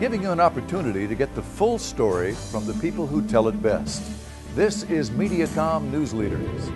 giving you an opportunity to get the full story from the people who tell it best. This is Mediacom News Leaders.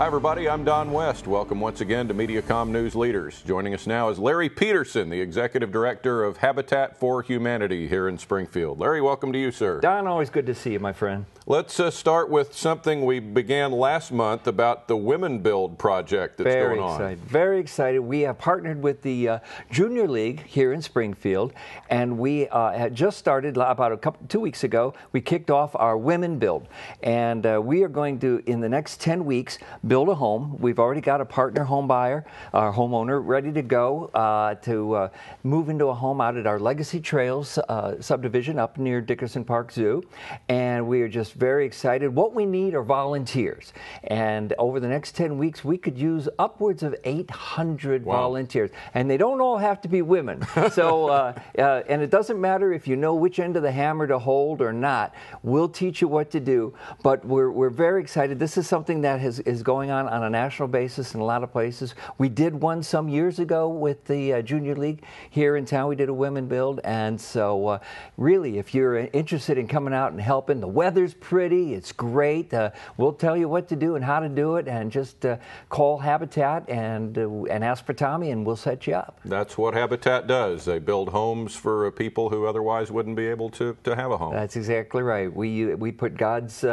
Hi, everybody. I'm Don West. Welcome once again to Mediacom News Leaders. Joining us now is Larry Peterson, the Executive Director of Habitat for Humanity here in Springfield. Larry, welcome to you, sir. Don, always good to see you, my friend. Let's uh, start with something we began last month about the Women Build project that's Very going on. Excited. Very excited. We have partnered with the uh, Junior League here in Springfield, and we uh, had just started about a couple, two weeks ago. We kicked off our Women Build, and uh, we are going to, in the next 10 weeks, build a home. We've already got a partner home buyer, our homeowner, ready to go uh, to uh, move into a home out at our Legacy Trails uh, subdivision up near Dickerson Park Zoo. And we are just very excited. What we need are volunteers. And over the next 10 weeks, we could use upwards of 800 wow. volunteers. And they don't all have to be women. So, uh, uh, and it doesn't matter if you know which end of the hammer to hold or not. We'll teach you what to do. But we're, we're very excited. This is something that has, is going going on on a national basis in a lot of places. We did one some years ago with the uh, Junior League here in town. We did a women build. And so, uh, really, if you're uh, interested in coming out and helping, the weather's pretty, it's great. Uh, we'll tell you what to do and how to do it. And just uh, call Habitat and, uh, and ask for Tommy, and we'll set you up. That's what Habitat does. They build homes for people who otherwise wouldn't be able to, to have a home. That's exactly right. We, we put God's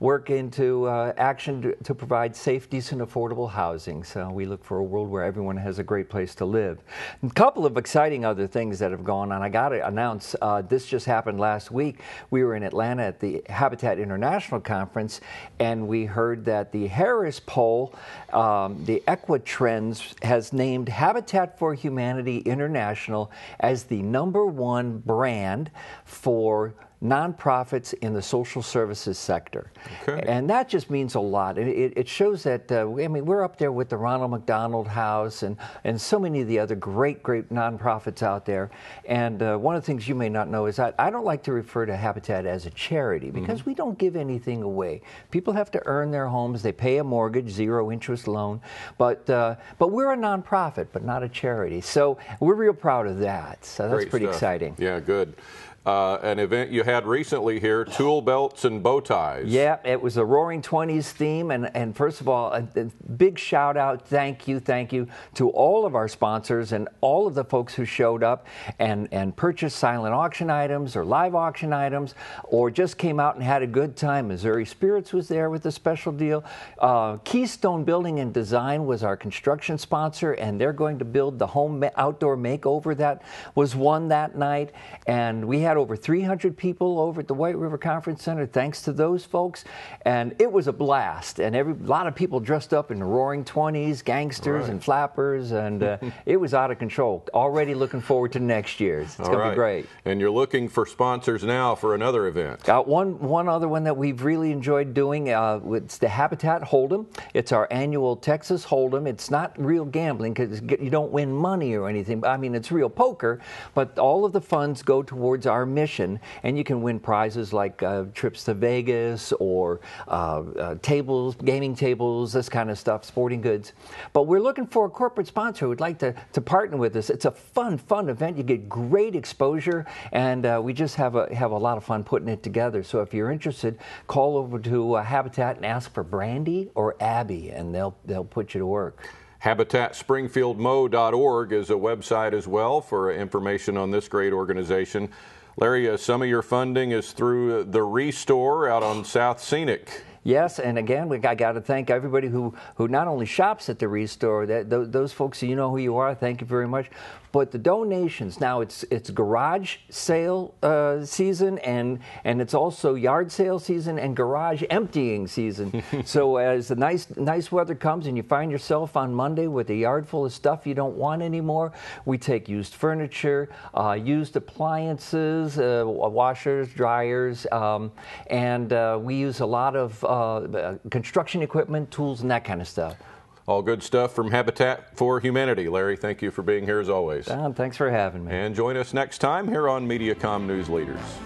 work into action to, to provide safe, decent, affordable housing. So we look for a world where everyone has a great place to live. A couple of exciting other things that have gone on. I got to announce uh, this just happened last week. We were in Atlanta at the Habitat International Conference, and we heard that the Harris poll, um, the Equitrends, has named Habitat for Humanity International as the number one brand for nonprofits in the social services sector. Okay. And that just means a lot. It, it, it shows that, uh, I mean, we're up there with the Ronald McDonald House and, and so many of the other great, great nonprofits out there. And uh, one of the things you may not know is that I don't like to refer to Habitat as a charity mm-hmm. because mm-hmm. we don't give anything away. People have to earn their homes. They pay a mortgage, zero interest loan. But, uh, but we're a nonprofit, but not a charity. So we're real proud of that. So that's great pretty stuff. exciting. Yeah, good uh, an event you had recently here, tool belts and bow ties. Yeah, it was a Roaring Twenties theme, and and first of all, a, a big shout out, thank you, thank you to all of our sponsors and all of the folks who showed up and and purchased silent auction items or live auction items or just came out and had a good time. Missouri Spirits was there with a special deal. Uh, Keystone Building and Design was our construction sponsor, and they're going to build the home ma outdoor makeover that was won that night, and we had over 300 people over at the White River Conference Center, thanks to those folks. And it was a blast. And every, a lot of people dressed up in roaring 20s, gangsters right. and flappers. And uh, it was out of control. Already looking forward to next year's. It's going right. to be great. And you're looking for sponsors now for another event. Got one, one other one that we've really enjoyed doing. Uh, it's the Habitat Hold'em. It's our annual Texas Hold'em. It's not real gambling because you don't win money or anything. I mean, it's real poker. But all of the funds go towards our our mission, and you can win prizes like uh, trips to Vegas or uh, uh, tables, gaming tables, this kind of stuff, sporting goods. But we're looking for a corporate sponsor who would like to, to partner with us. It's a fun, fun event. You get great exposure, and uh, we just have a, have a lot of fun putting it together. So if you're interested, call over to Habitat and ask for Brandy or Abby, and they'll, they'll put you to work. HabitatSpringfieldMo.org is a website as well for information on this great organization. Larry, uh, some of your funding is through the Restore out on South Scenic. Yes, and again, we, I got to thank everybody who, who not only shops at the Restore, that th- those folks, you know who you are. Thank you very much. But the donations now it's it's garage sale uh, season and and it's also yard sale season and garage emptying season. so as the nice nice weather comes and you find yourself on Monday with a yard full of stuff you don't want anymore, we take used furniture, uh, used appliances, uh, washers, dryers, um, and uh, we use a lot of uh, uh, uh, construction equipment, tools, and that kind of stuff. All good stuff from Habitat for Humanity. Larry, thank you for being here as always. Don, thanks for having me. And join us next time here on MediaCom News Leaders.